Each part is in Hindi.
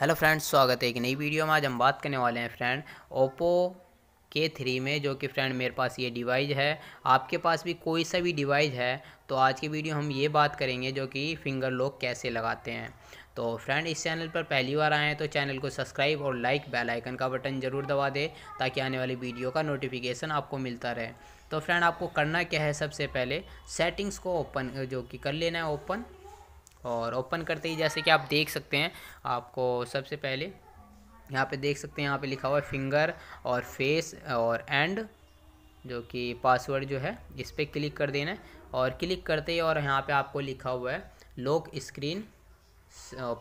हेलो फ्रेंड्स स्वागत है एक नई वीडियो में आज हम बात करने वाले हैं फ्रेंड ओप्पो के थ्री में जो कि फ्रेंड मेरे पास ये डिवाइस है आपके पास भी कोई सा भी डिवाइस है तो आज की वीडियो हम ये बात करेंगे जो कि फिंगर लॉक कैसे लगाते हैं तो फ्रेंड इस चैनल पर पहली बार आए हैं तो चैनल को सब्सक्राइब और लाइक बेल आइकन का बटन ज़रूर दबा दें ताकि आने वाली वीडियो का नोटिफिकेशन आपको मिलता रहे तो फ्रेंड आपको करना क्या है सबसे पहले सेटिंग्स को ओपन जो कि कर लेना है ओपन और ओपन करते ही जैसे कि आप देख सकते हैं आपको सबसे पहले यहाँ पे देख सकते हैं यहाँ पे लिखा हुआ है फिंगर और फेस और एंड जो कि पासवर्ड जो है इस पर क्लिक कर देना है और क्लिक करते ही और यहाँ पे आपको लिखा हुआ है लॉक स्क्रीन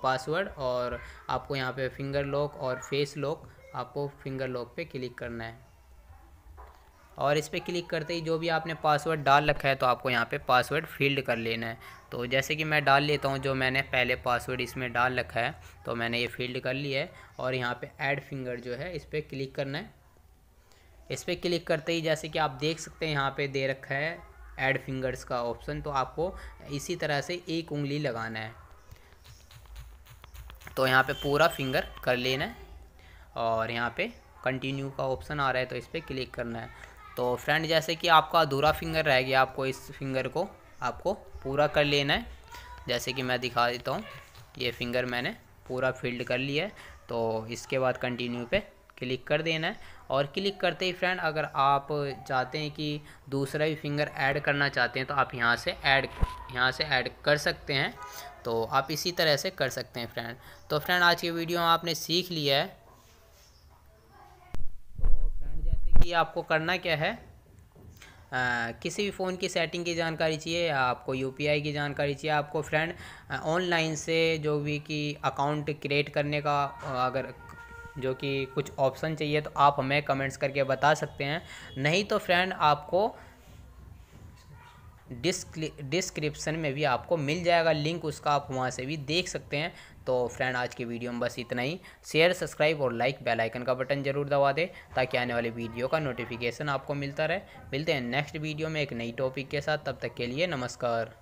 पासवर्ड और आपको यहाँ पे फिंगर लॉक और फेस लॉक आपको फिंगर लॉक पे क्लिक करना है और इस पर क्लिक करते ही जो भी आपने पासवर्ड डाल रखा है तो आपको यहाँ पे पासवर्ड फील्ड कर लेना है तो जैसे कि मैं डाल लेता हूँ जो मैंने पहले पासवर्ड इसमें डाल रखा है तो मैंने ये फील्ड कर लिया है और यहाँ पे ऐड फिंगर जो है इस पर क्लिक करना है इस पर क्लिक करते ही जैसे कि आप देख सकते हैं यहाँ पर दे रखा है ऐड फिंगर्स का ऑप्शन तो आपको इसी तरह से एक उंगली लगाना है तो यहाँ पर पूरा फिंगर कर लेना है और यहाँ पर कंटिन्यू का ऑप्शन आ रहा है तो इस पर क्लिक करना है तो फ्रेंड जैसे कि आपका अधूरा फिंगर रह गया आपको इस फिंगर को आपको पूरा कर लेना है जैसे कि मैं दिखा देता हूँ ये फिंगर मैंने पूरा फिल्ड कर लिया है तो इसके बाद कंटिन्यू पे क्लिक कर देना है और क्लिक करते ही फ्रेंड अगर आप चाहते हैं कि दूसरा भी फिंगर ऐड करना चाहते हैं तो आप यहाँ से ऐड यहाँ से ऐड कर सकते हैं तो आप इसी तरह से कर सकते हैं फ्रेंड तो फ्रेंड आज की वीडियो आपने सीख लिया है लिए आपको करना क्या है आ, किसी भी फ़ोन की सेटिंग की जानकारी चाहिए आपको यूपीआई की जानकारी चाहिए आपको फ्रेंड ऑनलाइन से जो भी कि अकाउंट क्रिएट करने का अगर जो कि कुछ ऑप्शन चाहिए तो आप हमें कमेंट्स करके बता सकते हैं नहीं तो फ्रेंड आपको डिस्क्रिप्सन में भी आपको मिल जाएगा लिंक उसका आप वहाँ से भी देख सकते हैं तो फ्रेंड आज की वीडियो में बस इतना ही शेयर सब्सक्राइब और लाइक बेल आइकन का बटन जरूर दबा दें ताकि आने वाले वीडियो का नोटिफिकेशन आपको मिलता रहे मिलते हैं नेक्स्ट वीडियो में एक नई टॉपिक के साथ तब तक के लिए नमस्कार